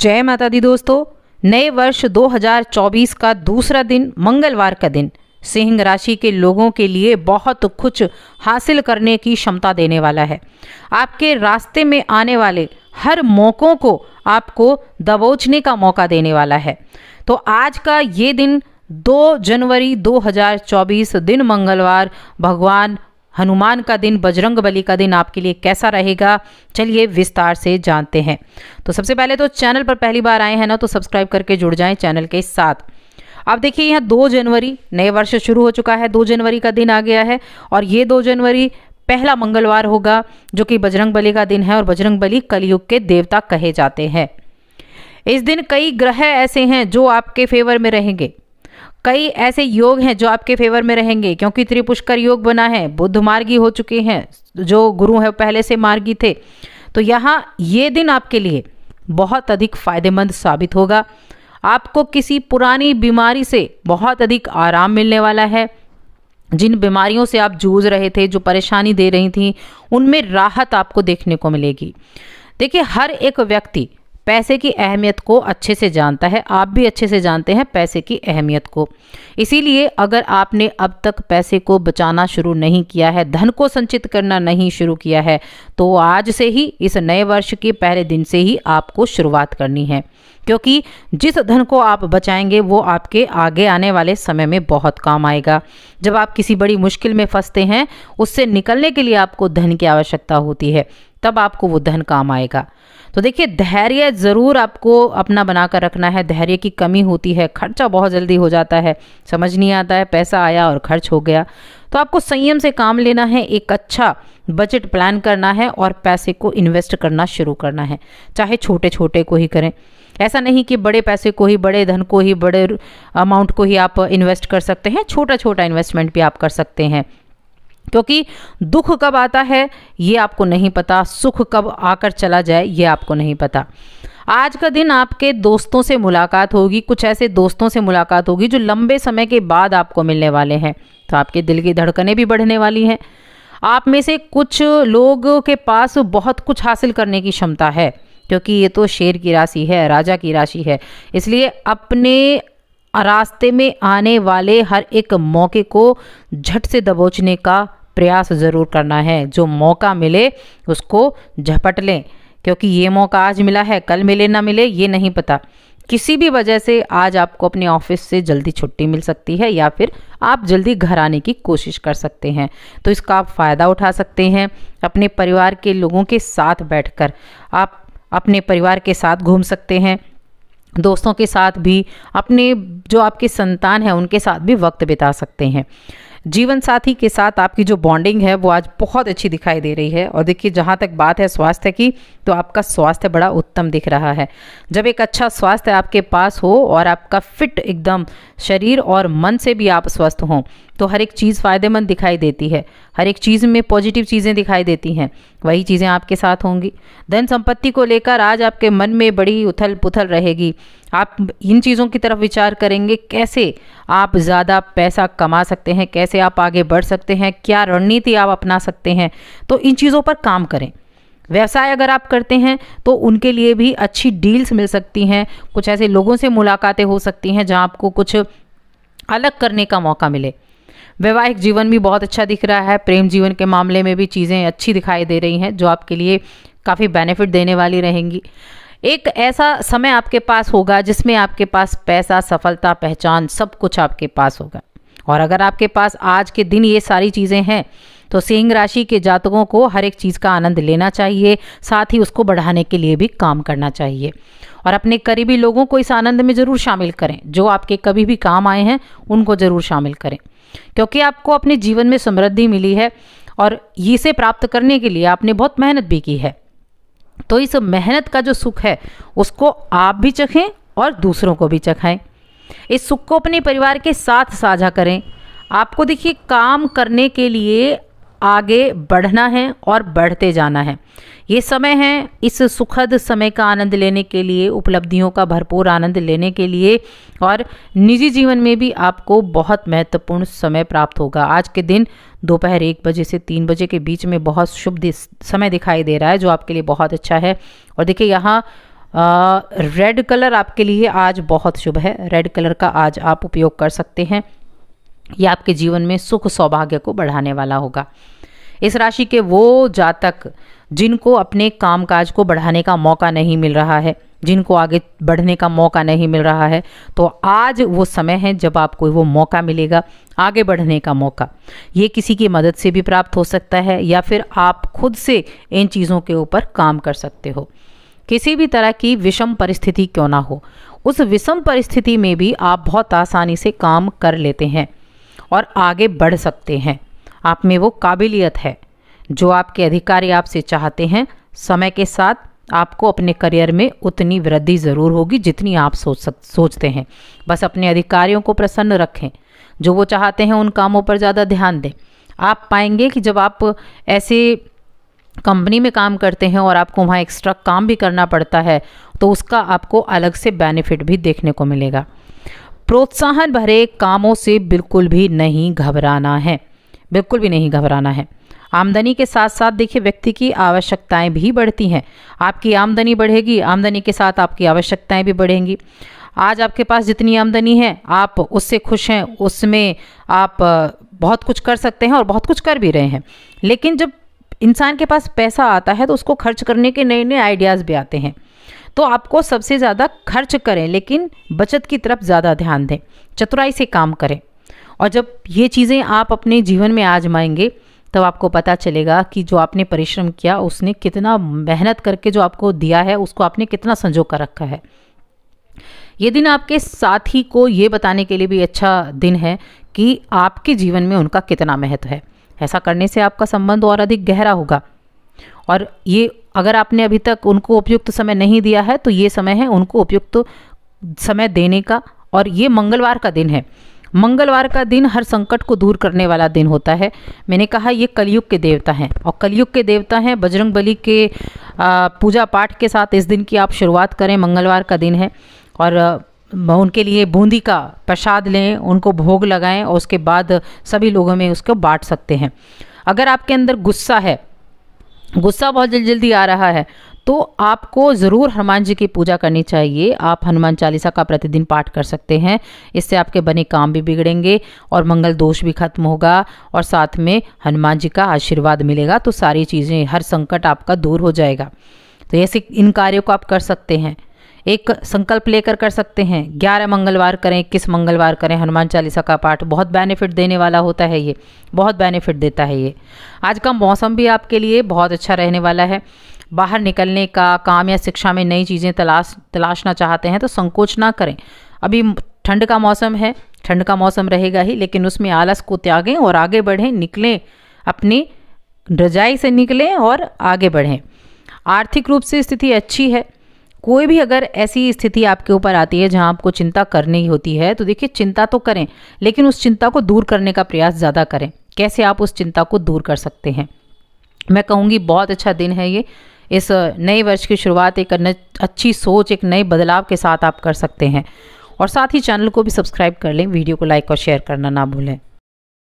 जय माता दी दोस्तों नए वर्ष 2024 का दूसरा दिन मंगलवार का दिन सिंह राशि के लोगों के लिए बहुत कुछ हासिल करने की क्षमता देने वाला है आपके रास्ते में आने वाले हर मौक़ों को आपको दबोचने का मौका देने वाला है तो आज का ये दिन 2 जनवरी 2024 दिन मंगलवार भगवान हनुमान का दिन बजरंग बली का दिन आपके लिए कैसा रहेगा चलिए विस्तार से जानते हैं तो सबसे पहले तो चैनल पर पहली बार आए हैं ना तो सब्सक्राइब करके जुड़ जाएं चैनल के साथ अब देखिए यहाँ दो जनवरी नए वर्ष शुरू हो चुका है दो जनवरी का दिन आ गया है और ये दो जनवरी पहला मंगलवार होगा जो कि बजरंग बली का दिन है और बजरंग बली कलयुग के देवता कहे जाते हैं इस दिन कई ग्रह ऐसे हैं जो आपके फेवर में रहेंगे कई ऐसे योग हैं जो आपके फेवर में रहेंगे क्योंकि त्रिपुष्कर योग बना है बुद्ध मार्गी हो चुके हैं जो गुरु हैं पहले से मार्गी थे तो यहाँ ये दिन आपके लिए बहुत अधिक फायदेमंद साबित होगा आपको किसी पुरानी बीमारी से बहुत अधिक आराम मिलने वाला है जिन बीमारियों से आप जूझ रहे थे जो परेशानी दे रही थी उनमें राहत आपको देखने को मिलेगी देखिए हर एक व्यक्ति पैसे की अहमियत को अच्छे से जानता है आप भी अच्छे से जानते हैं पैसे की अहमियत को इसीलिए अगर आपने अब तक पैसे को बचाना शुरू नहीं किया है धन को संचित करना नहीं शुरू किया है तो आज से ही इस नए वर्ष के पहले दिन से ही आपको शुरुआत करनी है क्योंकि जिस धन को आप बचाएंगे वो आपके आगे आने वाले समय में बहुत काम आएगा जब आप किसी बड़ी मुश्किल में फंसते हैं उससे निकलने के लिए आपको धन की आवश्यकता होती है तब आपको वो धन काम आएगा तो देखिए धैर्य ज़रूर आपको अपना बना कर रखना है धैर्य की कमी होती है खर्चा बहुत जल्दी हो जाता है समझ नहीं आता है पैसा आया और खर्च हो गया तो आपको संयम से काम लेना है एक अच्छा बजट प्लान करना है और पैसे को इन्वेस्ट करना शुरू करना है चाहे छोटे छोटे को ही करें ऐसा नहीं कि बड़े पैसे को ही बड़े धन को ही बड़े अमाउंट को ही आप इन्वेस्ट कर सकते हैं छोटा छोटा इन्वेस्टमेंट भी आप कर सकते हैं क्योंकि दुख कब आता है ये आपको नहीं पता सुख कब आकर चला जाए ये आपको नहीं पता आज का दिन आपके दोस्तों से मुलाकात होगी कुछ ऐसे दोस्तों से मुलाकात होगी जो लंबे समय के बाद आपको मिलने वाले हैं तो आपके दिल की धड़कने भी बढ़ने वाली हैं आप में से कुछ लोगों के पास बहुत कुछ हासिल करने की क्षमता है क्योंकि ये तो शेर की राशि है राजा की राशि है इसलिए अपने रास्ते में आने वाले हर एक मौके को झट से दबोचने का प्रयास ज़रूर करना है जो मौका मिले उसको झपट लें क्योंकि ये मौका आज मिला है कल मिले ना मिले ये नहीं पता किसी भी वजह से आज आपको अपने ऑफिस से जल्दी छुट्टी मिल सकती है या फिर आप जल्दी घर आने की कोशिश कर सकते हैं तो इसका आप फ़ायदा उठा सकते हैं अपने परिवार के लोगों के साथ बैठकर आप अपने परिवार के साथ घूम सकते हैं दोस्तों के साथ भी अपने जो आपके संतान है उनके साथ भी वक्त बिता सकते हैं जीवन साथी के साथ आपकी जो बॉन्डिंग है वो आज बहुत अच्छी दिखाई दे रही है और देखिए जहाँ तक बात है स्वास्थ्य की तो आपका स्वास्थ्य बड़ा उत्तम दिख रहा है जब एक अच्छा स्वास्थ्य आपके पास हो और आपका फिट एकदम शरीर और मन से भी आप स्वस्थ हों तो हर एक चीज़ फ़ायदेमंद दिखाई देती है हर एक चीज़ में पॉजिटिव चीज़ें दिखाई देती हैं वही चीज़ें आपके साथ होंगी धन संपत्ति को लेकर आज आपके मन में बड़ी उथल पुथल रहेगी आप इन चीज़ों की तरफ विचार करेंगे कैसे आप ज़्यादा पैसा कमा सकते हैं कैसे आप आगे बढ़ सकते हैं क्या रणनीति आप अपना सकते हैं तो इन चीज़ों पर काम करें व्यवसाय अगर आप करते हैं तो उनके लिए भी अच्छी डील्स मिल सकती हैं कुछ ऐसे लोगों से मुलाकातें हो सकती हैं जहां आपको कुछ अलग करने का मौका मिले वैवाहिक जीवन भी बहुत अच्छा दिख रहा है प्रेम जीवन के मामले में भी चीज़ें अच्छी दिखाई दे रही हैं जो आपके लिए काफ़ी बेनिफिट देने वाली रहेंगी एक ऐसा समय आपके पास होगा जिसमें आपके पास पैसा सफलता पहचान सब कुछ आपके पास होगा और अगर आपके पास आज के दिन ये सारी चीज़ें हैं तो सिंह राशि के जातकों को हर एक चीज़ का आनंद लेना चाहिए साथ ही उसको बढ़ाने के लिए भी काम करना चाहिए और अपने करीबी लोगों को इस आनंद में ज़रूर शामिल करें जो आपके कभी भी काम आए हैं उनको ज़रूर शामिल करें क्योंकि आपको अपने जीवन में समृद्धि मिली है और इसे प्राप्त करने के लिए आपने बहुत मेहनत भी की है तो इस मेहनत का जो सुख है उसको आप भी चखें और दूसरों को भी चखाएं इस सुख को अपने परिवार के साथ साझा करें आपको देखिए काम करने के लिए आगे बढ़ना है और बढ़ते जाना है ये समय है इस सुखद समय का आनंद लेने के लिए उपलब्धियों का भरपूर आनंद लेने के लिए और निजी जीवन में भी आपको बहुत महत्वपूर्ण समय प्राप्त होगा आज के दिन दोपहर एक बजे से तीन बजे के बीच में बहुत शुभ समय दिखाई दे रहा है जो आपके लिए बहुत अच्छा है और देखिए यहाँ रेड कलर आपके लिए आज बहुत शुभ है रेड कलर का आज आप उपयोग कर सकते हैं यह आपके जीवन में सुख सौभाग्य को बढ़ाने वाला होगा इस राशि के वो जातक जिनको अपने कामकाज को बढ़ाने का मौका नहीं मिल रहा है जिनको आगे बढ़ने का मौका नहीं मिल रहा है तो आज वो समय है जब आपको वो मौका मिलेगा आगे बढ़ने का मौका ये किसी की मदद से भी प्राप्त हो सकता है या फिर आप खुद से इन चीज़ों के ऊपर काम कर सकते हो किसी भी तरह की विषम परिस्थिति क्यों ना हो उस विषम परिस्थिति में भी आप बहुत आसानी से काम कर लेते हैं और आगे बढ़ सकते हैं आप में वो काबिलियत है जो आपके अधिकारी आपसे चाहते हैं समय के साथ आपको अपने करियर में उतनी वृद्धि ज़रूर होगी जितनी आप सोच सक सोचते हैं बस अपने अधिकारियों को प्रसन्न रखें जो वो चाहते हैं उन कामों पर ज़्यादा ध्यान दें आप पाएंगे कि जब आप ऐसे कंपनी में काम करते हैं और आपको वहाँ एक्स्ट्रा काम भी करना पड़ता है तो उसका आपको अलग से बेनिफिट भी देखने को मिलेगा प्रोत्साहन भरे कामों से बिल्कुल भी नहीं घबराना है बिल्कुल भी नहीं घबराना है आमदनी के साथ साथ देखिए व्यक्ति की आवश्यकताएं भी बढ़ती हैं आपकी आमदनी बढ़ेगी आमदनी के साथ आपकी आवश्यकताएं भी बढ़ेंगी आज आपके पास जितनी आमदनी है आप उससे खुश हैं उसमें आप बहुत कुछ कर सकते हैं और बहुत कुछ कर भी रहे हैं लेकिन जब इंसान के पास पैसा आता है तो उसको खर्च करने के नए नए आइडियाज़ भी आते हैं तो आपको सबसे ज़्यादा खर्च करें लेकिन बचत की तरफ ज़्यादा ध्यान दें चतुराई से काम करें और जब ये चीज़ें आप अपने जीवन में आजमाएंगे तब तो आपको पता चलेगा कि जो आपने परिश्रम किया उसने कितना मेहनत करके जो आपको दिया है उसको आपने कितना संजो कर रखा है ये दिन आपके साथी को ये बताने के लिए भी अच्छा दिन है कि आपके जीवन में उनका कितना महत्व है ऐसा करने से आपका संबंध और अधिक गहरा होगा और ये अगर आपने अभी तक उनको उपयुक्त समय नहीं दिया है तो ये समय है उनको उपयुक्त समय देने का और ये मंगलवार का दिन है मंगलवार का दिन हर संकट को दूर करने वाला दिन होता है मैंने कहा ये कलयुग के देवता हैं और कलयुग के देवता हैं बजरंग बली के पूजा पाठ के साथ इस दिन की आप शुरुआत करें मंगलवार का दिन है और उनके लिए बूंदी का प्रसाद लें उनको भोग लगाएं और उसके बाद सभी लोगों में उसको बांट सकते हैं अगर आपके अंदर गुस्सा है गुस्सा बहुत जल्दी जल्दी आ रहा है तो आपको ज़रूर हनुमान जी की पूजा करनी चाहिए आप हनुमान चालीसा का प्रतिदिन पाठ कर सकते हैं इससे आपके बने काम भी बिगड़ेंगे और मंगल दोष भी खत्म होगा और साथ में हनुमान जी का आशीर्वाद मिलेगा तो सारी चीज़ें हर संकट आपका दूर हो जाएगा तो ऐसे इन कार्यों को आप कर सकते हैं एक संकल्प लेकर कर सकते हैं ग्यारह मंगलवार करें इक्कीस मंगलवार करें हनुमान चालीसा का पाठ बहुत बेनिफिट देने वाला होता है ये बहुत बेनिफिट देता है ये आज का मौसम भी आपके लिए बहुत अच्छा रहने वाला है बाहर निकलने का काम या शिक्षा में नई चीज़ें तलाश तलाशना चाहते हैं तो संकोच ना करें अभी ठंड का मौसम है ठंड का मौसम रहेगा ही लेकिन उसमें आलस को त्यागें और आगे बढ़ें निकलें अपनी रजाई से निकलें और आगे बढ़ें आर्थिक रूप से स्थिति अच्छी है कोई भी अगर ऐसी स्थिति आपके ऊपर आती है जहां आपको चिंता करनी होती है तो देखिए चिंता तो करें लेकिन उस चिंता को दूर करने का प्रयास ज़्यादा करें कैसे आप उस चिंता को दूर कर सकते हैं मैं कहूँगी बहुत अच्छा दिन है ये इस नए वर्ष की शुरुआत एक अच्छी सोच एक नए बदलाव के साथ आप कर सकते हैं और साथ ही चैनल को भी सब्सक्राइब कर लें वीडियो को लाइक और शेयर करना ना भूलें